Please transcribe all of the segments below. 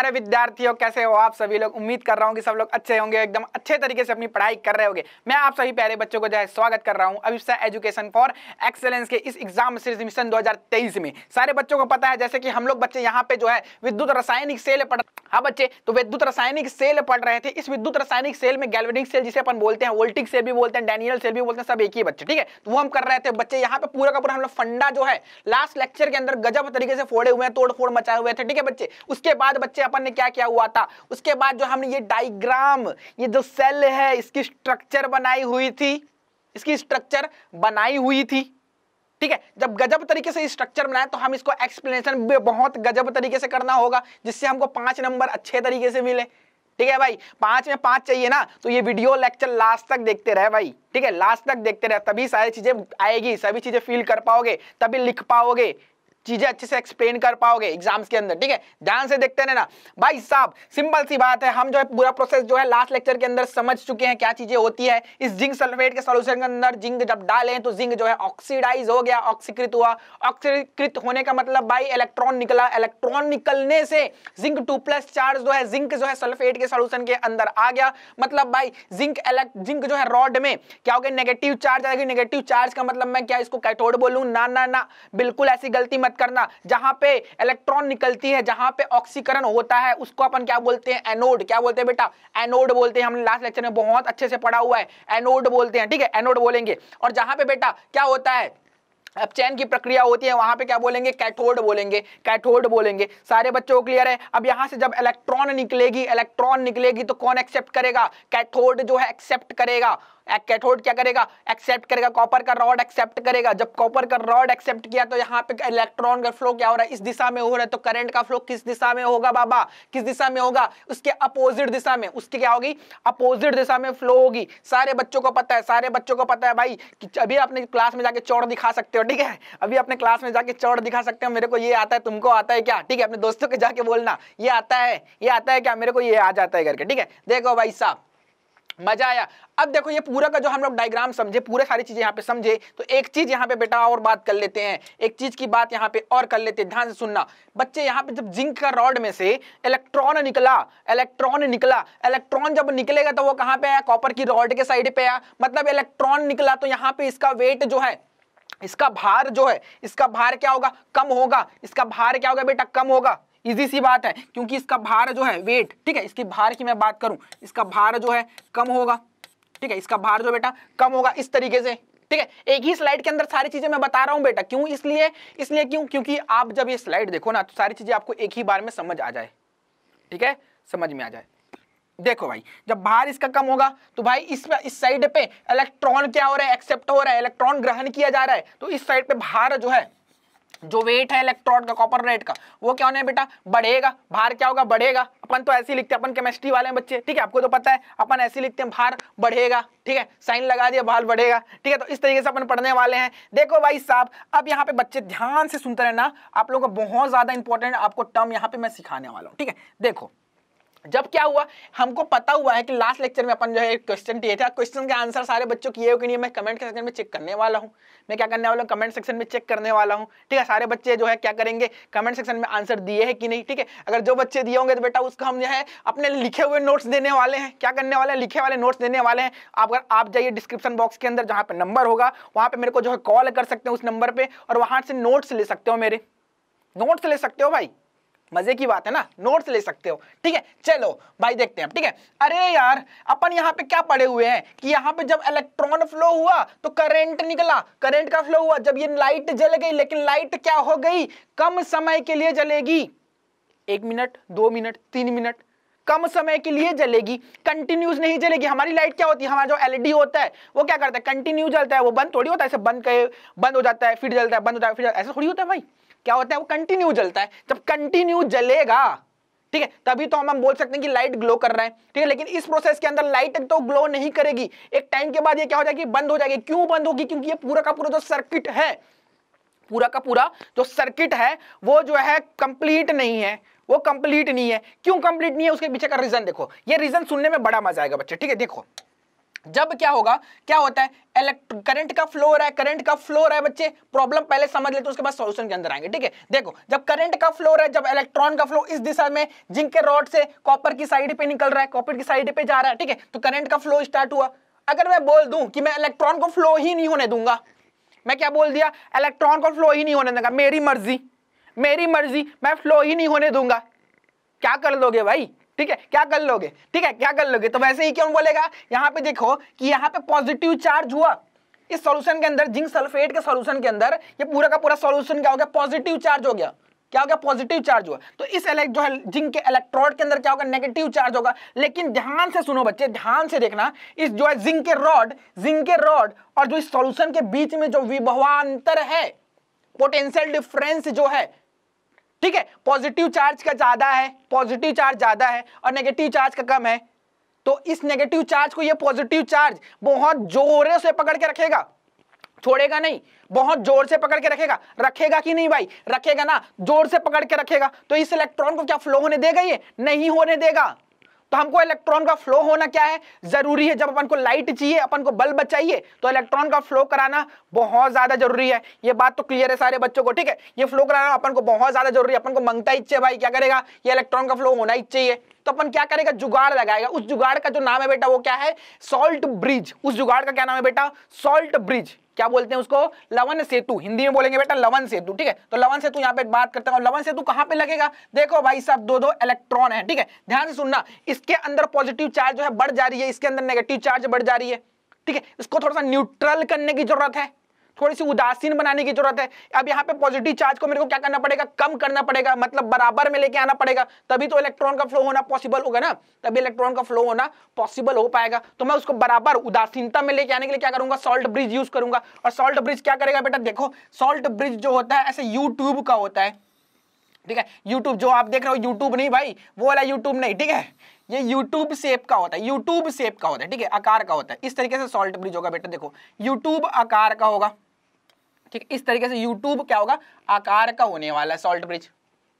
प्यारे विद्यार्थियों कैसे हो आप सभी लोग उम्मीद कर रहा हूँ कि सब लोग अच्छे होंगे एकदम अच्छे तरीके से अपनी पढ़ाई कर रहे होंगे मैं आप सभी प्यारे बच्चों को जो है स्वागत कर रहा हूँ अभिप्सा एजुकेशन फॉर एक्सेलेंस के इस एग्जाम सीरीज मिशन 2023 में सारे बच्चों को पता है जैसे कि हम लोग बच्चे यहाँ पे जो है विद्युत रासायनिक सेल पढ़ हाँ बच्चे तो विद्युत रासायनिक सेल पढ़ रहे थे इस विद्युत रासायनिक सेल में गैल्वेनिक सेल जिसे अपन बोलते हैं वोल्टिक सेल भी बोलते हैं डैनियल सेल भी बोलते हैं सब एक ही बच्चे ठीक है तो वो हम कर रहे थे बच्चे यहाँ पे पूरा का पूरा हम लोग फंडा जो है लास्ट लेक्चर के अंदर गजब तरीके से फोड़े हुए हैं तोड़ मचाए हुए थे ठीक है बच्चे उसके बाद बच्चे अपन ने क्या क्या हुआ था उसके बाद जो हमने ये डाइग्राम ये जो सेल है इसकी स्ट्रक्चर बनाई हुई थी इसकी स्ट्रक्चर बनाई हुई थी ठीक है जब गजब तरीके से स्ट्रक्चर बनाए तो हम इसको एक्सप्लेनेशन बहुत गजब तरीके से करना होगा जिससे हमको पांच नंबर अच्छे तरीके से मिले ठीक है भाई पांच में पांच चाहिए ना तो ये वीडियो लेक्चर लास्ट तक देखते रहे भाई ठीक है लास्ट तक देखते रहे तभी सारी चीजें आएगी सभी चीजें फील कर पाओगे तभी लिख पाओगे चीजें अच्छे से एक्सप्लेन कर पाओगे एग्जाम्स के अंदर ठीक है ध्यान से देखते रहना भाई साहब सिंपल सी बात है हम जो है पूरा प्रोसेस जो है लास्ट लेक्चर के अंदर समझ चुके हैं क्या चीजें होती है इस जिंक सल्फेट के सोल्यूशन के अंदर जिंक जब डालें तो जिंक जो है ऑक्सीडाइज हो गया ऑक्सीकृत हुआ ऑक्सीकृत होने का मतलब भाई इलेक्ट्रॉन निकला इलेक्ट्रॉन निकलने से जिंक टू प्लस चार्ज जो है जिंक जो है सल्फेट के सोल्यूशन के अंदर आ गया मतलब भाई जिंक जिंक जो है रॉड में क्या हो गया नेगेटिव चार्ज आएगी नेगेटिव चार्ज का मतलब मैं क्या इसको कैथोड बोलूं ना ना ना बिल्कुल ऐसी गलती मत करना जहां पे इलेक्ट्रॉन निकलती है जहां पे ऑक्सीकरण होता है उसको अपन क्या बोलते हैं एनोड क्या बोलते हैं बेटा एनोड बोलते हैं हमने लास्ट लेक्चर में बहुत अच्छे से पढ़ा हुआ है एनोड बोलते हैं ठीक है एनोड बोलेंगे और जहां पे बेटा क्या होता है अब चैन की प्रक्रिया होती है वहां पे क्या बोलेंगे कैथोड बोलेंगे कैथोड बोलेंगे सारे बच्चों को क्लियर है अब यहां से जब इलेक्ट्रॉन निकलेगी इलेक्ट्रॉन निकलेगी तो कौन एक्सेप्ट करेगा कैथोड जो है एक्सेप्ट करेगा कैथोड क्या करेगा एक्सेप्ट करेगा कॉपर का रॉड एक्सेप्ट करेगा जब कॉपर का रॉड एक्सेप्ट किया तो यहाँ पे इलेक्ट्रॉन का फ्लो क्या हो रहा है इस दिशा में हो रहा है तो करंट का फ्लो किस दिशा में होगा बाबा किस दिशा में होगा उसके अपोजिट दिशा में उसकी क्या होगी अपोजिट दिशा में फ्लो होगी सारे बच्चों को पता है सारे बच्चों को पता है भाई कि अभी अपने क्लास में जाके चौड़ दिखा सकते हो ठीक है अभी अपने क्लास में जाके चौड़ दिखा सकते हो मेरे को ये आता है तुमको आता है क्या ठीक है अपने दोस्तों के जाके बोलना ये आता है ये आता है क्या मेरे को ये आ जाता है करके ठीक है देखो भाई साहब मजा आया अब देखो ये पूरा का जो हम लोग डायग्राम समझे पूरे सारी चीजें यहाँ पे समझे तो एक चीज यहाँ पे बेटा और बात कर लेते हैं एक चीज की बात यहाँ पे और कर लेते हैं ध्यान से सुनना बच्चे यहाँ पे जब जिंक का रॉड में से इलेक्ट्रॉन निकला इलेक्ट्रॉन निकला इलेक्ट्रॉन जब निकलेगा तो वो कहाँ पे आया कॉपर की रॉड के साइड पे आया मतलब इलेक्ट्रॉन निकला तो यहाँ पे इसका वेट जो है इसका भार जो है इसका भार क्या होगा कम होगा इसका भार क्या होगा बेटा कम होगा इजी सी बात है क्योंकि इसका भार जो है वेट ठीक है इसकी भार की मैं बात करूं इसका भार जो है कम होगा ठीक है इसका भार जो बेटा कम होगा इस तरीके से ठीक है एक ही स्लाइड के अंदर सारी चीजें मैं बता रहा हूं बेटा क्यों इसलिए इसलिए क्यों क्योंकि आप जब ये स्लाइड देखो ना तो सारी चीजें आपको एक ही बार में समझ आ जाए ठीक है समझ में आ जाए देखो भाई जब भार इसका कम होगा तो भाई इस इस साइड पे इलेक्ट्रॉन क्या हो रहा है एक्सेप्ट हो रहा है इलेक्ट्रॉन ग्रहण किया जा रहा है तो इस साइड पे भार जो है जो वेट है इलेक्ट्रॉन का कॉपर रेट का वो क्या होना है बेटा बढ़ेगा भार क्या होगा बढ़ेगा अपन तो ऐसे लिखते हैं अपन केमिस्ट्री वाले हैं बच्चे ठीक है आपको तो पता है अपन ऐसे लिखते हैं भार बढ़ेगा ठीक है साइन लगा दिया भार बढ़ेगा ठीक है तो इस तरीके से अपन पढ़ने वाले हैं देखो भाई साहब अब यहाँ पे बच्चे ध्यान से सुनते रहे आप लोगों को बहुत ज़्यादा इंपॉर्टेंट आपको टर्म यहाँ पे मैं सिखाने वाला हूँ ठीक है देखो जब क्या हुआ हमको पता हुआ है कि लास्ट लेक्चर में अपन जो है क्वेश्चन दिए थे क्वेश्चन के आंसर सारे बच्चों की हो कि नहीं मैं कमेंट सेक्शन में चेक करने वाला हूँ मैं क्या करने वाला हूँ कमेंट सेक्शन में चेक करने वाला हूँ ठीक है सारे बच्चे जो है क्या करेंगे कमेंट सेक्शन में आंसर दिए है कि नहीं ठीक है अगर जो बच्चे दिए होंगे तो बेटा उसको हम जो है अपने लिखे हुए नोट्स देने वाले हैं क्या करने वाले हैं लिखे वाले नोट्स देने वाले हैं आप अगर आप जाइए डिस्क्रिप्शन बॉक्स के अंदर जहाँ पर नंबर होगा वहाँ पर मेरे को जो है कॉल कर सकते हैं उस नंबर पर और वहाँ से नोट्स ले सकते हो मेरे नोट्स ले सकते हो भाई मजे की बात है ना नोट्स ले सकते हो ठीक है चलो भाई देखते हैं ठीक है अरे यार अपन यहाँ पे क्या पड़े हुए हैं कि यहाँ पे जब इलेक्ट्रॉन फ्लो हुआ तो करंट निकला करंट का फ्लो हुआ जब ये लाइट जल गई लेकिन लाइट क्या हो गई कम समय के लिए जलेगी एक मिनट दो मिनट तीन मिनट कम समय के लिए जलेगी कंटिन्यूस नहीं जलेगी हमारी लाइट क्या होती है हमारा जो एलईडी होता है वो क्या करता है कंटिन्यू जलता है वो बंद थोड़ी होता है ऐसे बंद कहे बंद हो जाता है फिर जलता है बंद हो जाता है फिर ऐसा थोड़ी होता है भाई क्या होता है वो कंटिन्यू जलता है जब कंटिन्यू जलेगा ठीक है तभी तो हम हम बोल सकते हैं कि लाइट ग्लो कर रहा है ठीक है लेकिन इस प्रोसेस के अंदर लाइट तो ग्लो नहीं करेगी एक टाइम के बाद ये क्या हो जाएगी बंद हो जाएगी क्यों बंद होगी क्योंकि ये पूरा का पूरा जो सर्किट है पूरा का पूरा जो सर्किट है वो जो है कंप्लीट नहीं है वो कंप्लीट नहीं है क्यों कंप्लीट नहीं है उसके पीछे का रीजन देखो ये रीजन सुनने में बड़ा मजा आएगा बच्चे ठीक है देखो जब क्या होगा क्या होता है इलेक्ट्र करंट का फ्लो रहा है करंट का फ्लो रहा है बच्चे प्रॉब्लम पहले समझ लेते हैं उसके बाद सॉल्यूशन के अंदर आएंगे ठीक है देखो जब करंट का फ्लो रहा है जब इलेक्ट्रॉन का फ्लो इस दिशा में जिंक के रॉड से कॉपर की साइड पे निकल रहा है कॉपर की साइड पे जा रहा है ठीक है तो करंट का फ्लो स्टार्ट हुआ अगर मैं बोल दूं कि मैं इलेक्ट्रॉन को फ्लो ही नहीं होने दूंगा मैं क्या बोल दिया इलेक्ट्रॉन को फ्लो ही नहीं होने दूंगा मेरी मर्जी मेरी मर्जी मैं फ्लो ही नहीं होने दूंगा क्या कर लोगे भाई ठीक है क्या कर लोगे ठीक है क्या कर लोगे तो वैसे ही क्यों बोलेगा यहाँ पे देखो कि यहाँ पे पॉजिटिव चार्ज हुआ इस सोल्यूशन के अंदर जिंक सल्फेट के सोल्यूशन के अंदर ये पूरा का पूरा सोल्यूशन क्या हो गया पॉजिटिव चार्ज हो गया क्या होगा पॉजिटिव चार्ज हुआ तो इस जो है जिंक के इलेक्ट्रोड के अंदर क्या होगा नेगेटिव चार्ज होगा लेकिन ध्यान से सुनो बच्चे ध्यान से देखना इस जो है जिंक के रॉड जिंक के रॉड और जो इस सॉल्यूशन के बीच में जो विभवान्तर है पोटेंशियल डिफरेंस जो है ठीक है पॉजिटिव चार्ज का ज्यादा है पॉजिटिव चार्ज ज्यादा है और नेगेटिव चार्ज का कम है तो इस नेगेटिव चार्ज को ये पॉजिटिव चार्ज बहुत जोर से पकड़ के रखेगा छोड़ेगा नहीं बहुत जोर से पकड़ के रखेगा रखेगा कि नहीं भाई रखेगा ना जोर से पकड़ के रखेगा तो इस इलेक्ट्रॉन को क्या फ्लो होने देगा ये नहीं होने देगा तो हमको इलेक्ट्रॉन का फ्लो होना क्या है जरूरी है जब अपन को लाइट चाहिए अपन को बल्ब चाहिए तो इलेक्ट्रॉन का फ्लो कराना बहुत ज्यादा जरूरी है ये बात तो क्लियर है सारे बच्चों को ठीक है ये फ्लो कराना अपन को बहुत ज्यादा जरूरी है अपन को मंगता ही चाहिए भाई क्या करेगा ये इलेक्ट्रॉन का फ्लो होना ही चाहिए तो अपन क्या करेगा जुगाड़ लगाएगा उस जुगाड़ का जो नाम है बेटा वो क्या है सॉल्ट ब्रिज उस जुगाड़ का क्या नाम है बेटा सॉल्ट ब्रिज क्या बोलते हैं उसको लवन सेतु हिंदी में बोलेंगे बेटा लवन सेतु ठीक है तो लवन सेतु यहाँ पे बात करते हैं लवन सेतु कहां पे लगेगा देखो भाई साहब दो दो इलेक्ट्रॉन है ठीक है ध्यान से सुनना इसके अंदर पॉजिटिव चार्ज जो है बढ़ जा रही है इसके अंदर नेगेटिव चार्ज बढ़ जा रही है ठीक है इसको थोड़ा सा न्यूट्रल करने की जरूरत है थोड़ी सी उदासीन बनाने की जरूरत है अब यहाँ पे पॉजिटिव चार्ज को मेरे को क्या करना पड़ेगा कम करना पड़ेगा मतलब बराबर में लेके आना पड़ेगा तभी तो इलेक्ट्रॉन का फ्लो होना पॉसिबल होगा ना तभी इलेक्ट्रॉन का फ्लो होना पॉसिबल हो पाएगा तो मैं उसको बराबर उदासीनता में लेके आने के लिए क्या करूंगा सॉल्ट ब्रिज यूज करूंगा और सॉल्ट ब्रिज क्या करेगा बेटा देखो सॉल्ट ब्रिज जो होता है ऐसे यूट्यूब का होता है ठीक है यूट्यूब जो आप देख रहे हो यूट्यूब नहीं भाई वो वाला यूट्यूब नहीं ठीक है ये यूट्यूब सेप का होता है यूट्यूब सेप का होता है ठीक है आकार का होता है इस तरीके से सॉल्ट ब्रिज होगा बेटा देखो यूट्यूब आकार का होगा ठीक है इस तरीके से यूट्यूब क्या होगा आकार का होने वाला है सॉल्ट ब्रिज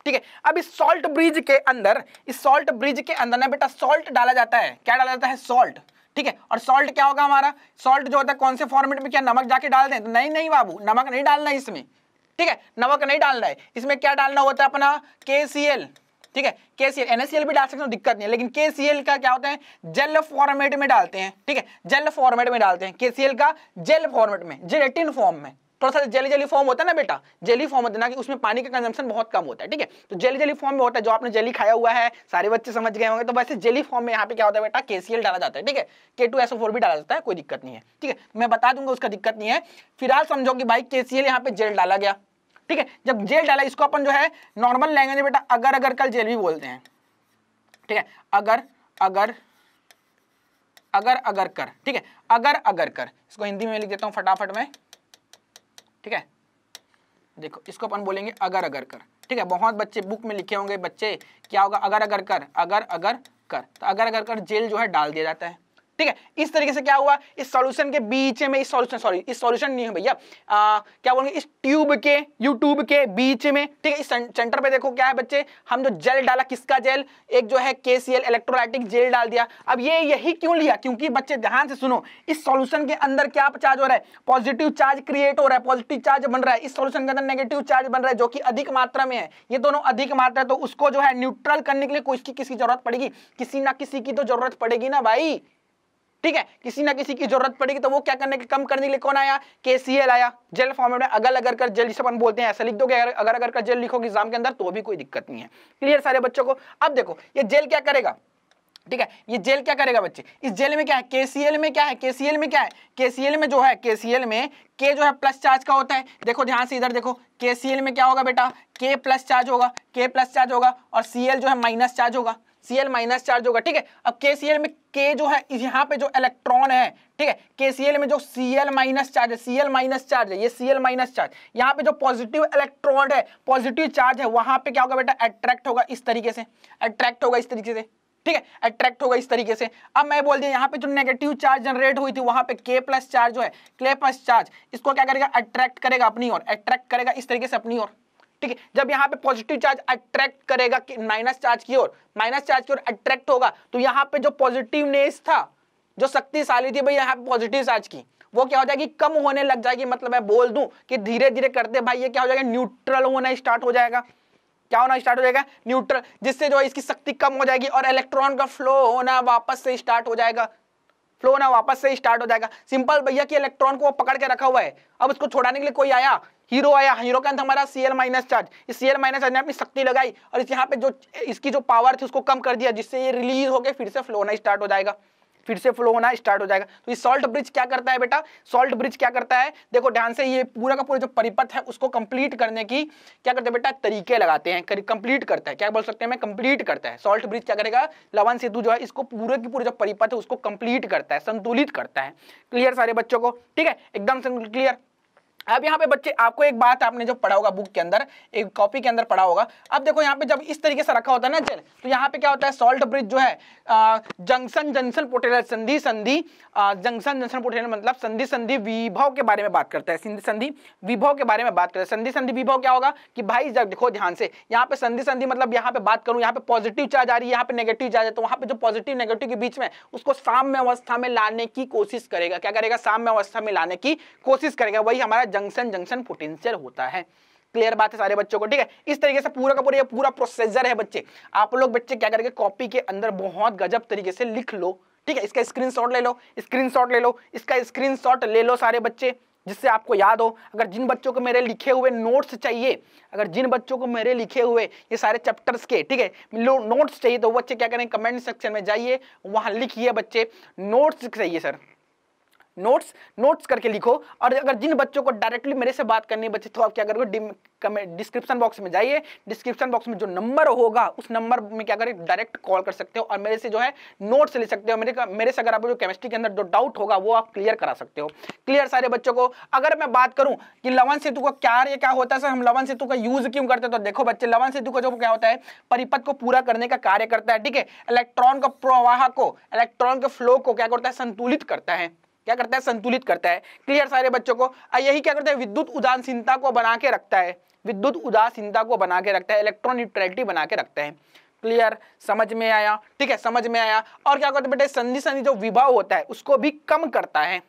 ठीक है अब इस सॉल्ट ब्रिज के अंदर इस सॉल्ट ब्रिज के अंदर ना बेटा सॉल्ट डाला जाता है क्या डाला जाता है सॉल्ट ठीक है और सॉल्ट क्या होगा हमारा सॉल्ट जो होता है कौन से फॉर्मेट में क्या नमक जाके डाल दें तो नहीं नहीं बाबू नमक नहीं डालना है इसमें ठीक है नमक नहीं डालना है इसमें क्या डालना होता है अपना के ठीक है के सी एल भी डाल सकते हो दिक्कत नहीं है लेकिन के का क्या होता है जेल फॉर्मेट में डालते हैं ठीक है जेल फॉर्मेट में डालते हैं के का जेल फॉर्मेट में जेलेटिन फॉर्म में थोड़ा सा जेली जेली फॉर्म होता है ना बेटा जेली फॉर्म होता है ना कि उसमें पानी का कंजम्पशन बहुत कम होता है ठीक है तो जेली जेली फॉर्म में होता है जो आपने जेली खाया हुआ है सारे बच्चे समझ गए होंगे तो वैसे जेली फॉर्म में यहाँ पे क्या होता है बेटा केसीएल डाला जाता है ठीक है के टू एसओ फोर भी डाला जाता है कोई दिक्कत नहीं है ठीक है मैं बता दूंगा उसका दिक्कत नहीं है फिलहाल समझो कि भाई के यहाँ पे जेल डाला गया ठीक है जब जेल डाला इसको अपन जो है नॉर्मल लैंग्वेज में बेटा अगर अगर कल जेल भी बोलते हैं ठीक है अगर अगर अगर अगर कर ठीक है अगर अगर कर इसको हिंदी में लिख देता हूँ फटाफट में ठीक है देखो इसको अपन बोलेंगे अगर अगर कर ठीक है बहुत बच्चे बुक में लिखे होंगे बच्चे क्या होगा अगर अगर कर अगर अगर कर तो अगर अगर कर जेल जो है डाल दिया जाता है ठीक है इस तरीके से क्या हुआ इस सॉल्यूशन के बीच में इस सॉल्यूशन सॉरी इस सॉल्यूशन नहीं है भैया क्या बोलेंगे इस ट्यूब के यूट्यूब के बीच में ठीक है इस सेंटर पे देखो क्या है बच्चे हम जो जेल डाला किसका जेल एक जो है के इलेक्ट्रोलाइटिक जेल डाल दिया अब ये यही क्यों लिया क्योंकि बच्चे ध्यान से सुनो इस सोल्यूशन के अंदर क्या चार्ज हो रहा है पॉजिटिव चार्ज क्रिएट हो रहा है पॉजिटिव चार्ज बन रहा है इस सोल्यूशन के अंदर नेगेटिव चार्ज बन रहा है जो कि अधिक मात्रा में है ये दोनों अधिक मात्रा है तो उसको जो है न्यूट्रल करने के लिए कोई की किसी जरूरत पड़ेगी किसी ना किसी की तो जरूरत पड़ेगी ना भाई ठीक है किसी ना किसी की जरूरत पड़ेगी तो वो क्या करने के कम करने के लिए कौन आया के आया जेल फॉर्मेट में अगर अगर कर जेल जिसे अपन बोलते हैं ऐसा लिख दो अगर अगर अगर कर जेल लिखोगे एग्जाम के अंदर तो भी कोई दिक्कत नहीं है क्लियर सारे बच्चों को अब देखो ये जेल क्या करेगा ठीक है ये जेल क्या करेगा बच्चे इस जेल में क्या है केसीएल में क्या है केसीएल में क्या है केसीएल में जो है केसीएल में के जो है प्लस चार्ज का होता है देखो ध्यान से इधर देखो केसीएल में क्या होगा बेटा के प्लस चार्ज होगा के प्लस चार्ज होगा और सीएल जो है माइनस चार्ज होगा सी एल माइनस चार्ज होगा ठीक है अब के सी एल में के जो है यहाँ पे जो इलेक्ट्रॉन है ठीक है के सी एल में जो सी एल माइनस चार्ज है सी एल माइनस चार्ज है ये सी एल माइनस चार्ज यहाँ पे जो पॉजिटिव इलेक्ट्रॉन है पॉजिटिव चार्ज है वहां पे क्या होगा बेटा अट्रैक्ट होगा इस तरीके से अट्रैक्ट होगा इस तरीके से ठीक है अट्रैक्ट होगा इस तरीके से अब मैं बोल दिया यहाँ पे जो नेगेटिव चार्ज जनरेट हुई थी वहां पे के प्लस चार्ज जो है के प्लस चार्ज इसको क्या करेगा अट्रैक्ट करेगा अपनी ओर अट्रैक्ट करेगा इस तरीके से अपनी ओर ठीक है जब यहाँ पे पॉजिटिव चार्ज अट्रैक्ट करेगा कि माइनस चार्ज की ओर माइनस चार्ज की ओर अट्रैक्ट होगा तो यहाँ पे जो पॉजिटिवनेस था जो शक्तिशाली थी भाई यहाँ पे पॉजिटिव चार्ज की वो क्या हो जाएगी कम होने लग जाएगी मतलब मैं बोल दूं कि धीरे धीरे करते भाई ये क्या हो जाएगा न्यूट्रल होना स्टार्ट हो जाएगा क्या होना स्टार्ट हो जाएगा न्यूट्रल जिससे जो है इसकी शक्ति कम हो जाएगी और इलेक्ट्रॉन का फ्लो होना वापस से स्टार्ट हो जाएगा फ्लो ना वापस से स्टार्ट हो जाएगा सिंपल भैया की इलेक्ट्रॉन को पकड़ के रखा हुआ है अब उसको छोड़ाने के लिए कोई आया हीरो आया हीरो के अंदर हमारा सी एल माइनस चार्ज इस सी एल माइनस चार्ज ने अपनी शक्ति लगाई और इस यहाँ पे जो इसकी जो पावर थी उसको कम कर दिया जिससे ये रिलीज होकर फिर से फ्लो होना स्टार्ट हो जाएगा फिर से फ्लो होना स्टार्ट हो जाएगा तो ये सॉल्ट ब्रिज क्या करता है बेटा सॉल्ट ब्रिज क्या करता है देखो ध्यान से ये पूरा का पूरा जो परिपथ है उसको कंप्लीट करने की क्या करते हैं बेटा तरीके लगाते हैं कंप्लीट करता है क्या बोल सकते हैं मैं कंप्लीट करता है सॉल्ट ब्रिज क्या करेगा लवन सेतु जो है इसको पूरे की पूरे जो परिपथ है उसको कंप्लीट करता है संतुलित करता है क्लियर सारे बच्चों को ठीक है एकदम से क्लियर अब यहाँ पे बच्चे आपको एक बात आपने जो पढ़ा होगा बुक के अंदर एक कॉपी के अंदर पढ़ा होगा अब देखो यहाँ पे जब इस तरीके से रखा होता है ना जेल तो यहाँ पे क्या होता है सॉल्ट ब्रिज जो है जंक्शन जंक्शन पोटेलर संधि संधि जंक्शन जंक्शन पोटेलर मतलब संधि संधि विभव के बारे में बात करता है संधि संधि विभव के बारे में बात करता है संधि संधि विभव क्या होगा कि भाई जब देखो ध्यान से यहाँ पे संधि संधि मतलब यहाँ पे बात करूँ यहाँ पे पॉजिटिव चार्ज आ रही है यहाँ पे नेगेटिव चार्ज है तो वहाँ पे जो पॉजिटिव नेगेटिव के बीच में उसको साम्य अवस्था में लाने की कोशिश करेगा क्या करेगा साम्य अवस्था में लाने की कोशिश करेगा वही हमारा जंक्शन जंक्शन पोटेंशियल होता है क्लियर बात है सारे बच्चों को ठीक है इस तरीके से पूरा का पूरा ये पूरा प्रोसेसर है बच्चे आप लोग बच्चे क्या करके कॉपी के अंदर बहुत गजब तरीके से लिख लो ठीक है इसका स्क्रीनशॉट ले लो स्क्रीनशॉट ले लो इसका स्क्रीनशॉट ले लो सारे बच्चे जिससे आपको याद हो अगर जिन बच्चों को मेरे लिखे हुए नोट्स चाहिए अगर जिन बच्चों को मेरे लिखे हुए ये सारे चैप्टर्स के ठीक है नोट्स चाहिए तो बच्चे क्या करें कमेंट सेक्शन में जाइए वहां लिखिए बच्चे नोट्स चाहिए सर नोट्स नोट्स करके लिखो और अगर जिन बच्चों को डायरेक्टली मेरे से बात करनी है बच्चे तो आप क्या करोगे डिस्क्रिप्शन बॉक्स में जाइए डिस्क्रिप्शन बॉक्स में जो नंबर होगा उस नंबर में क्या करें डायरेक्ट कॉल कर सकते हो और मेरे से जो है नोट्स ले सकते हो मेरे मेरे से अगर आप जो केमिस्ट्री के अंदर जो डाउट होगा वो आप क्लियर करा सकते हो क्लियर सारे बच्चों को अगर मैं बात करूं कि लवन सेतु का क्या ये क्या होता है सर हम लवन सेतु का यूज क्यों करते हैं तो देखो बच्चे लवन सेतु का जो क्या होता है परिपथ को पूरा करने का कार्य करता है ठीक है इलेक्ट्रॉन का प्रवाह को इलेक्ट्रॉन के फ्लो को क्या करता है संतुलित करता है क्या करता है संतुलित करता है क्लियर सारे बच्चों को यही क्या करता है विद्युत उदासीनता को बना के रखता है विद्युत उदासीनता को बना के रखता है इलेक्ट्रॉन न्यूट्रलिटी बना के रखता है क्लियर समझ में आया ठीक है समझ में आया और क्या करते हैं बेटे संधि संधि जो विभाव होता है उसको भी कम करता है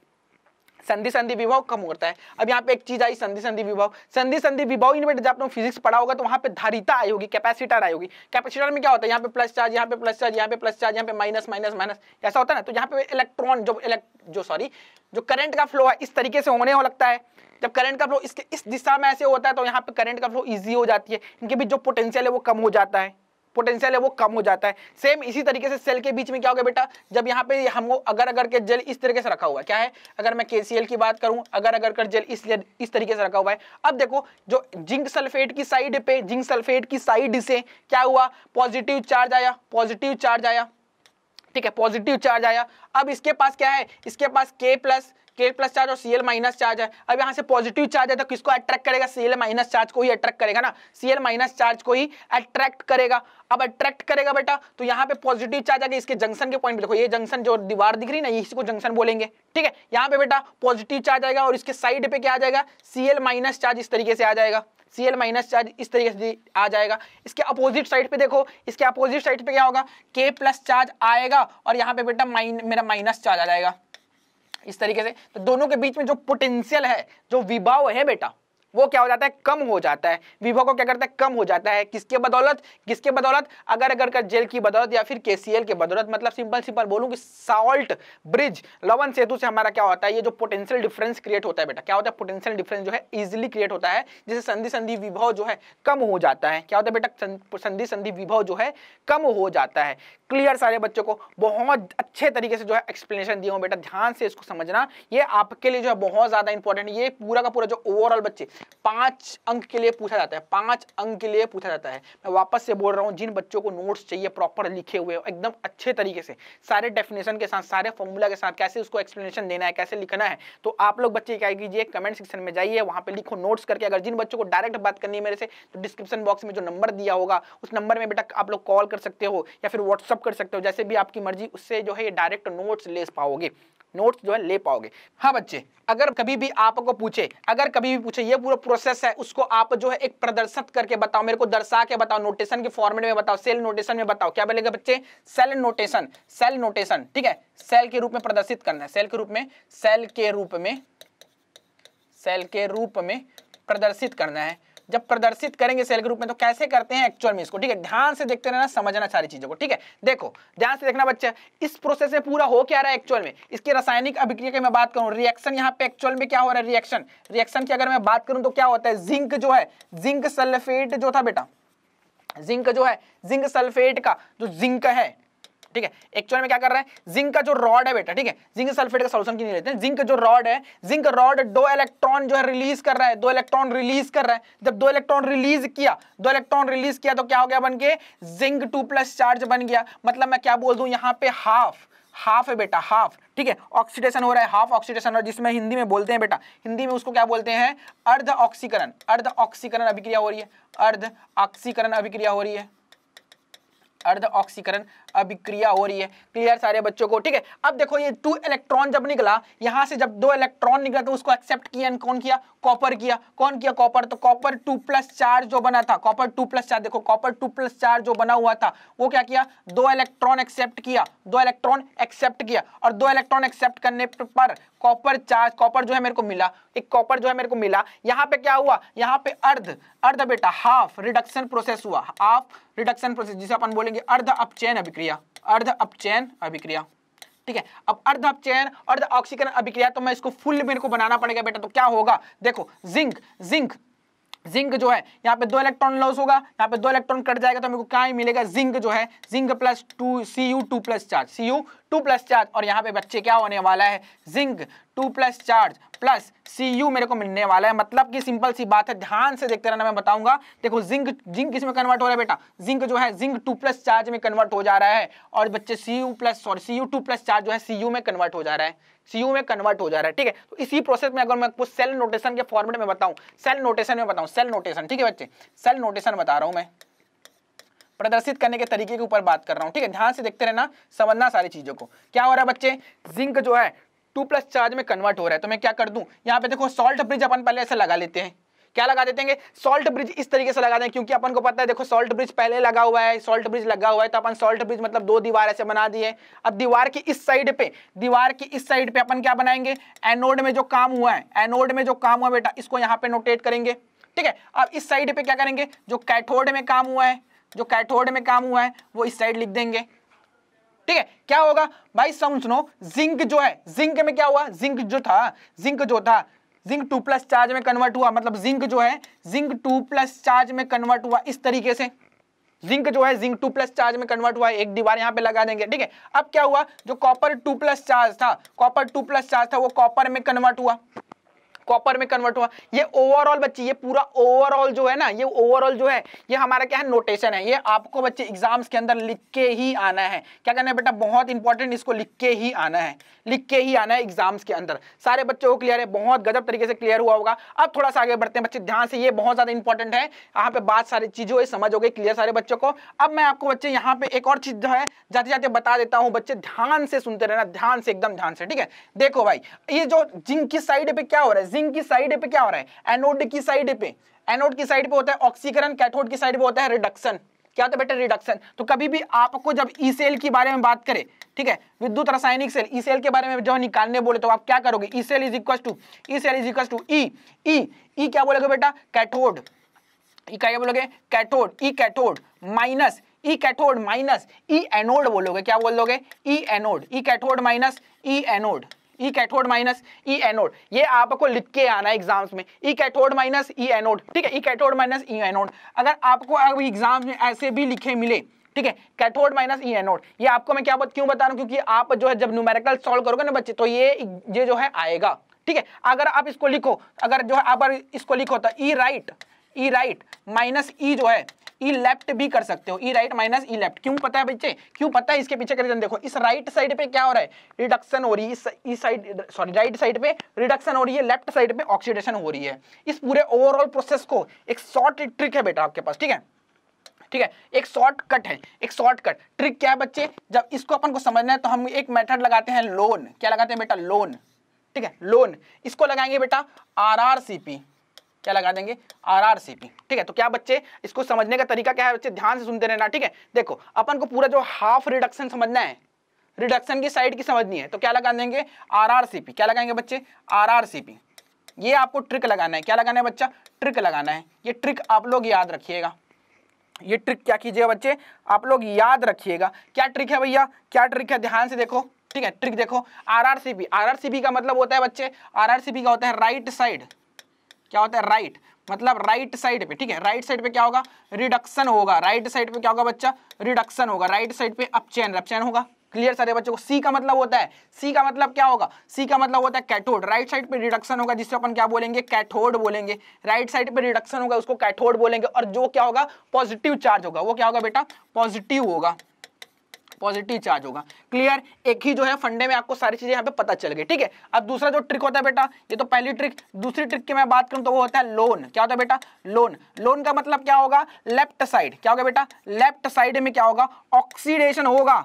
संधि संधि विभाव कम होता है अब यहाँ पे एक चीज आई संधि संधि विभाव संधि संधि विभाव इन बेटा जब आपने फिजिक्स पढ़ा होगा तो वहाँ पे धारिता आई होगी कैपेसिटर आई होगी कैपेसिटर में क्या होता है यहाँ पे प्लस चार्ज यहाँ पे प्लस चार्ज यहाँ पे प्लस चार्ज यहाँ पे माइनस माइनस माइनस ऐसा होता है ना तो यहाँ पे इलेक्ट्रॉन जो इलेक्ट जो सॉरी जो करंट का फ्लो है इस तरीके से होने हो लगता है जब करंट का फ्लो इसके इस दिशा में ऐसे होता है तो यहाँ पे करंट का फ्लो ईजी हो जाती है इनके बीच जो पोटेंशियल है वो कम हो जाता है पोटेंशियल है वो कम हो जाता है सेम इसी तरीके से सेल के बीच में क्या हो गया बेटा जब यहाँ पे हमको अगर अगर के जेल इस तरीके से रखा हुआ है क्या है अगर मैं केसीएल की बात करूं अगर अगर कर जेल इस इस तरीके से रखा हुआ है अब देखो जो जिंक सल्फेट की साइड पे जिंक सल्फेट की साइड से क्या हुआ पॉजिटिव चार्ज आया पॉजिटिव चार्ज आया ठीक है पॉजिटिव चार्ज आया अब इसके पास क्या है इसके पास के प्लस के प्लस चार्ज और सी एल माइनस चार्ज है अब यहाँ से पॉजिटिव चार्ज है तो किसको अट्रैक्ट करेगा सी एल माइनस चार्ज को ही अट्रैक्ट करेगा ना सी एल माइनस चार्ज को ही अट्रैक्ट करेगा अब अट्रैक्ट करेगा बेटा तो यहाँ पे पॉजिटिव चार्ज आगे इसके जंक्शन के पॉइंट पे देखो ये जंक्शन जो दीवार दिख रही ना इसको जंक्शन बोलेंगे ठीक है यहाँ पे बेटा पॉजिटिव चार्ज आएगा और इसके साइड पे क्या आ जाएगा सी एल माइनस चार्ज इस तरीके से आ जाएगा सी एल माइनस चार्ज इस तरीके से आ जाएगा इसके अपोजिट साइड पे देखो इसके अपोजिट साइड पे क्या होगा के प्लस चार्ज आएगा और यहाँ पे बेटा माइन मेरा माइनस चार्ज आ जाएगा इस तरीके से तो दोनों के बीच में जो पोटेंशियल है जो विभाव है बेटा वो क्या हो जाता है कम हो जाता है विभव को क्या करता है कम हो जाता है किसके बदौलत किसके बदौलत अगर अगर कर जेल की बदौलत या फिर केसीएल के बदौलत मतलब सिंपल सिंपल बोलूँ कि सॉल्ट ब्रिज लवन सेतु से हमारा क्या होता है ये जो पोटेंशियल डिफरेंस क्रिएट होता है बेटा क्या होता है पोटेंशियल डिफरेंस जो है इजिली क्रिएट होता है जिससे संधि संधि विभव जो है कम हो जाता है क्या होता है बेटा संधि संधि विभव जो है कम हो जाता है क्लियर सारे बच्चों को बहुत अच्छे तरीके से जो है एक्सप्लेनेशन दिया हूँ बेटा ध्यान से इसको समझना ये आपके लिए जो है बहुत ज़्यादा इंपॉर्टेंट ये पूरा का पूरा जो ओवरऑल बच्चे पांच अंक के लिए पूछा जाता है पांच अंक के लिए पूछा जाता है मैं वापस से बोल रहा हूँ जिन बच्चों को नोट्स चाहिए प्रॉपर लिखे हुए एकदम अच्छे तरीके से सारे डेफिनेशन के साथ सारे फॉर्मूला के साथ कैसे उसको एक्सप्लेनेशन देना है कैसे लिखना है तो आप लोग बच्चे क्या कीजिए कमेंट सेक्शन में जाइए वहाँ पर लिखो नोट्स करके अगर जिन बच्चों को डायरेक्ट बात करनी है मेरे से तो डिस्क्रिप्शन बॉक्स में जो नंबर दिया होगा उस नंबर में बेटा आप लोग कॉल कर सकते हो या फिर व्हाट्सअप कर सकते हो जैसे भी आपकी मर्जी उससे जो है ये डायरेक्ट नोट्स ले पाओगे नोट्स जो है ले पाओगे हाँ बच्चे अगर कभी भी आपको पूछे अगर कभी भी पूछे ये पूरा प्रोसेस है उसको आप जो है एक प्रदर्शित करके बताओ मेरे को दर्शा के बताओ नोटेशन के फॉर्मेट में बताओ सेल नोटेशन में बताओ क्या बोलेगा बच्चे सेल नोटेशन सेल नोटेशन ठीक है सेल के रूप में प्रदर्शित करना है सेल के रूप में सेल के रूप में सेल के रूप में प्रदर्शित करना है जब प्रदर्शित करेंगे सेल ग्रुप में तो कैसे करते हैं एक्चुअल में इसको ठीक है ध्यान से देखते रहना समझना सारी चीजों को ठीक है देखो ध्यान से देखना बच्चा इस प्रोसेस में पूरा हो क्या रहा है एक्चुअल में इसके रासायनिक अभिक्रिया की मैं बात करूं रिएक्शन यहाँ पे एक्चुअल में क्या हो रहा है रिएक्शन रिएक्शन की अगर मैं बात करूं तो क्या होता है जिंक जो है जिंक सल्फेट जो था बेटा जिंक जो है जिंक सल्फेट का जो जिंक है ठीक है एक्चुअल में क्या कर रहा है जिंक का जो रॉड है बेटा ठीक है जिंक सल्फेट का सोल्यूशन की नहीं लेते हैं जिंक जो रॉड है जिंक रॉड दो इलेक्ट्रॉन जो है रिलीज कर रहा है दो इलेक्ट्रॉन रिलीज कर रहा है जब दो इलेक्ट्रॉन रिलीज किया दो इलेक्ट्रॉन रिलीज किया तो क्या हो गया बन के जिंक टू प्लस चार्ज बन गया मतलब मैं क्या बोल दू यहाँ पे हाफ हाफ है बेटा हाफ ठीक है ऑक्सीडेशन हो रहा है हाफ ऑक्सीडेशन और जिसमें हिंदी में बोलते हैं बेटा हिंदी में उसको क्या बोलते हैं अर्ध ऑक्सीकरण अर्ध ऑक्सीकरण अभिक्रिया हो रही है अर्ध ऑक्सीकरण अभिक्रिया हो रही है अर्ध ऑक्सीकरण अभिक्रिया हो रही है क्लियर सारे बच्चों को ठीक है अब देखो ये टू इलेक्ट्रॉन जब निकला यहां से जब दो इलेक्ट्रॉन निकला तो उसको एक्सेप्ट किया कौन किया कॉपर किया कौन किया कॉपर तो कॉपर टू प्लस चार्ज जो बना था कॉपर टू प्लस चार्ज देखो कॉपर टू प्लस चार्ज जो बना हुआ था वो क्या किया दो इलेक्ट्रॉन एक्सेप्ट किया दो इलेक्ट्रॉन एक्सेप्ट किया और दो इलेक्ट्रॉन एक्सेप्ट करने पर कॉपर चार्ज कॉपर जो है मेरे को मिला एक कॉपर जो है मेरे को मिला यहां पे क्या हुआ यहां पे अर्ध अर्ध बेटा हाफ रिडक्शन प्रोसेस हुआ हाफ रिडक्शन प्रोसेस जिसे अपन बोलेंगे अर्ध अपचयन अभिक्रिया अभिक्रिया अर्ध अपचयन अभिक्रिया ठीक है अब अर्ध अपचयन अर्ध ऑक्सीकरण अभिक्रिया तो मैं इसको फुल मेरे को बनाना पड़ेगा बेटा तो क्या होगा देखो जिंक जिंक जिंक जो है यहाँ पे दो इलेक्ट्रॉन लॉस होगा यहाँ पे दो इलेक्ट्रॉन कट जाएगा तो मेरे को क्या ही मिलेगा जिंक जो है zinc plus two C U two plus charge C U two plus charge और यहाँ पे बच्चे क्या होने वाला है zinc two plus charge plus C U मेरे को मिलने वाला है मतलब कि सिंपल सी बात है ध्यान से देखते रहना मैं बताऊंगा देखो जिंक जिंक किस में कन्वर्ट हो रहा है बेटा जिंक जो है जिंक टू प्लस चार्ज में कन्वर्ट हो जा रहा है और बच्चे C U plus sorry C U two plus charge जो है सी यू में कन्वर्ट हो जा रहा है सीयू में कन्वर्ट हो जा रहा है ठीक है तो इसी प्रोसेस में अगर मैं आपको सेल नोटेशन के फॉर्मेट में बताऊं सेल नोटेशन में बताऊं सेल नोटेशन ठीक है बच्चे सेल नोटेशन बता रहा हूं मैं प्रदर्शित करने के तरीके के ऊपर बात कर रहा हूँ ठीक है ध्यान से देखते रहना समझना सारी चीजों को क्या हो रहा है बच्चे जिंक जो है टू प्लस चार्ज में कन्वर्ट हो रहा है तो मैं क्या कर दूं यहाँ पे देखो सॉल्ट ब्रिज अपन पहले ऐसे लगा लेते हैं क्या लगा देते हैं सॉल्ट ब्रिज इस तरीके से लगा देंगे क्योंकि अपन को पता है देखो सॉल्ट ब्रिज पहले लगा हुआ है सॉल्ट ब्रिज लगा हुआ है तो अपन सॉल्ट ब्रिज मतलब दो दीवार ऐसे बना दिए अब दीवार की इस साइड पे दीवार की इस साइड पे अपन क्या बनाएंगे एनोड में जो काम हुआ है एनोड में जो काम हुआ बेटा इसको यहाँ पे नोटेट करेंगे ठीक है अब इस साइड पे क्या करेंगे जो कैथोड में काम हुआ है जो कैथोड में काम हुआ है वो इस साइड लिख देंगे ठीक है क्या होगा भाई समझ लो जिंक जो है जिंक में क्या हुआ जिंक जो था जिंक जो था जिंक टू प्लस चार्ज में कन्वर्ट हुआ मतलब जिंक जो है जिंक टू प्लस चार्ज में कन्वर्ट हुआ इस तरीके से जिंक जो है जिंक टू प्लस चार्ज में कन्वर्ट हुआ एक दीवार यहाँ पे लगा देंगे ठीक है अब क्या हुआ जो कॉपर टू प्लस चार्ज था कॉपर टू प्लस चार्ज था वो कॉपर में कन्वर्ट हुआ कॉपर में कन्वर्ट हुआ ये ओवरऑल बच्चे ये पूरा ओवरऑल जो है ना ये ओवरऑल जो है ये हमारा क्या है नोटेशन है ये आपको बच्चे एग्जाम्स के अंदर लिख के ही आना है क्या करना है बेटा बहुत इंपॉर्टेंट इसको लिख के ही आना है लिख के ही आना है एग्जाम्स के अंदर सारे बच्चों को क्लियर है बहुत गजब तरीके से क्लियर हुआ होगा अब थोड़ा सा आगे बढ़ते हैं बच्चे ध्यान से ये बहुत ज्यादा इंपॉर्टेंट है यहाँ पे बात सारी चीजों समझ हो गई क्लियर सारे बच्चों को अब मैं आपको बच्चे यहाँ पे एक और चीज जो है जाते जाते बता देता हूँ बच्चे ध्यान से सुनते रहना ध्यान से एकदम ध्यान से ठीक है देखो भाई ये जो जिंक की साइड पे क्या हो रहा है जिंक की साइड पे क्या हो रहा है एनोड की साइड पे एनोड की साइड पे होता है ऑक्सीकरण कैथोड की साइड पे होता है रिडक्शन क्या होता है बेटा रिडक्शन तो कभी भी आपको जब ई सेल के बारे में बात करें ठीक है विद्युत रासायनिक सेल ई सेल के बारे में जो निकालने बोले तो आप क्या करोगे E cell is equal to E cell is equal to E E E क्या बोलोगे बेटा कैथोड ई e क्या बोलोगे cathode E e cathode minus E e cathode minus E anode बोलोगे क्या बोलोगे E anode E cathode minus E anode E cathode minus E anode ये आपको लिख के आना एग्जाम्स में E cathode minus E anode ठीक है E cathode minus E anode अगर आपको एग्जाम में ऐसे भी लिखे मिले ठीक है कैथोड माइनस ई एनोड ये आपको मैं क्या बत, क्यों बता रहा हूँ क्योंकि आप जो है जब न्यूमेरिकल सॉल्व करोगे ना बच्चे तो ये ये जो है आएगा ठीक है अगर आप इसको लिखो अगर जो है आप इसको लिखो तो E right E right minus E जो है ई e लेफ्ट भी कर सकते हो E right minus E left क्यों पता है बच्चे क्यों पता है इसके पीछे का रीजन देखो इस राइट साइड पे क्या हो रहा है रिडक्शन हो रही है इस साइड सॉरी राइट साइड पे रिडक्शन हो रही है लेफ्ट साइड पे ऑक्सीडेशन हो रही है इस पूरे ओवरऑल प्रोसेस को एक शॉर्ट ट्रिक है बेटा आपके पास ठीक है ठीक है एक शॉर्टकट है एक शॉर्टकट ट्रिक क्या है बच्चे जब इसको अपन को समझना है तो हम एक मेथड लगाते हैं लोन क्या लगाते हैं बेटा लोन ठीक है लोन इसको लगाएंगे बेटा आरआरसीपी क्या लगा देंगे आरआरसीपी ठीक है तो क्या बच्चे इसको समझने का तरीका क्या है बच्चे ध्यान से सुनते रहना ठीक है देखो अपन को पूरा जो हाफ रिडक्शन समझना है रिडक्शन की साइड की समझनी है तो क्या लगा देंगे आरआरसीपी क्या लगाएंगे बच्चे आरआरसीपी ये आपको ट्रिक लगाना है क्या लगाना है बच्चा ट्रिक लगाना है ये ट्रिक आप लोग याद रखिएगा ये ट्रिक क्या कीजिएगा बच्चे आप लोग याद रखिएगा क्या ट्रिक है भैया क्या ट्रिक है ध्यान से देखो ठीक है ट्रिक देखो आरआरसीपी आरआरसीपी का मतलब होता है बच्चे आरआरसीपी का होता है राइट साइड क्या होता है राइट मतलब राइट साइड पे ठीक है राइट साइड पे क्या होगा रिडक्शन होगा राइट साइड पे क्या होगा बच्चा रिडक्शन होगा राइट साइड पे अपचैन अपचैन होगा क्लियर सारे बच्चों को सी का मतलब होता है सी का मतलब क्या होगा सी का मतलब होता है कैथोड राइट साइड पे रिडक्शन होगा जिससे अपन क्या बोलेंगे कैथोड बोलेंगे राइट साइड पे रिडक्शन होगा उसको कैथोड बोलेंगे और जो क्या होगा पॉजिटिव चार्ज होगा वो क्या होगा बेटा पॉजिटिव होगा पॉजिटिव चार्ज होगा क्लियर एक ही जो है फंडे में आपको सारी चीजें यहाँ पे पता चल गई ठीक है अब दूसरा जो ट्रिक होता है बेटा ये तो पहली ट्रिक दूसरी ट्रिक की मैं बात करूँ तो वो होता है लोन क्या होता है बेटा लोन लोन का मतलब क्या होगा लेफ्ट साइड क्या होगा बेटा लेफ्ट साइड में क्या होगा ऑक्सीडेशन होगा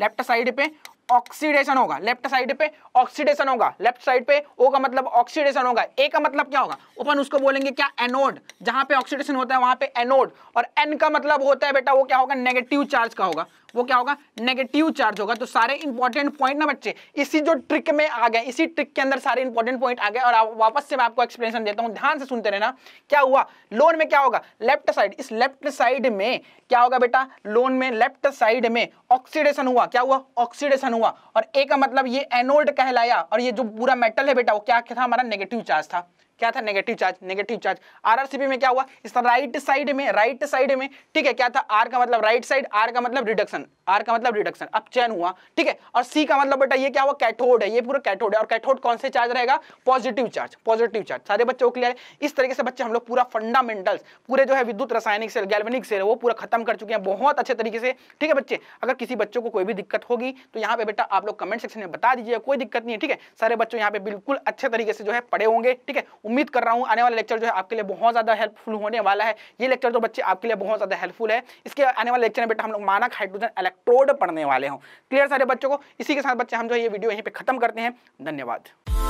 लेफ्ट साइड पे ऑक्सीडेशन होगा लेफ्ट साइड पे ऑक्सीडेशन होगा लेफ्ट साइड पे ओ का मतलब ऑक्सीडेशन होगा ए का मतलब क्या होगा ओपन उसको बोलेंगे क्या एनोड जहां पे ऑक्सीडेशन होता है वहां पे एनोड और एन का मतलब होता है बेटा वो क्या होगा नेगेटिव चार्ज का होगा वो क्या होगा नेगेटिव चार्ज होगा तो सारे इंपॉर्टेंट पॉइंट ना बच्चे इसी जो ट्रिक में आ गए इसी ट्रिक के अंदर सारे इंपॉर्टेंट पॉइंट आ गए और वापस से मैं आपको एक्सप्लेनेशन देता हूं ध्यान से सुनते रहना क्या हुआ लोन में क्या होगा लेफ्ट साइड इस लेफ्ट साइड में क्या होगा बेटा लोन में लेफ्ट साइड में ऑक्सीडेशन हुआ क्या हुआ ऑक्सीडेशन हुआ और ए का मतलब ये एनोल्ड कहलाया और ये जो पूरा मेटल है बेटा वो क्या था हमारा नेगेटिव चार्ज था क्या था negative charge negative charge RRCP में क्या हुआ इस राइट साइड में राइट साइड में ठीक है क्या था आर का मतलब राइट साइड आर का मतलब रिडक्शन आर का मतलब रिडक्शन अब चैन हुआ ठीक है और सी का मतलब बेटा ये क्या हुआ कैथोड है ये पूरा कैथोड है और कैथोड कौन से चार्ज रहेगा पॉजिटिव चार्ज पॉजिटिव चार्ज सारे बच्चों क्लियर है इस तरीके से बच्चे हम लोग पूरा फंडामेंटल्स पूरे जो है विद्युत रासायनिक सेल गैल्वेनिक सेल वो पूरा खत्म कर चुके हैं बहुत अच्छे तरीके से ठीक है बच्चे अगर किसी बच्चों को कोई भी दिक्कत होगी तो यहाँ पे बेटा आप लोग कमेंट सेक्शन में बता दीजिए कोई दिक्कत नहीं है ठीक है सारे बच्चों यहाँ पे बिल्कुल अच्छे तरीके से जो है पढ़े होंगे ठीक है उम्मीद कर रहा हूँ आने वाला लेक्चर जो है आपके लिए बहुत ज़्यादा हेल्पफुल होने वाला है ये लेक्चर तो बच्चे आपके लिए बहुत ज़्यादा हेल्पफुल है इसके आने वाले लेक्चर में बेटा हम लोग मानक हाइड्रोजन इलेक्ट्रोड पढ़ने वाले हों क्लियर सारे बच्चों को इसी के साथ बच्चे हम जो ये वीडियो यहीं पर खत्म करते हैं धन्यवाद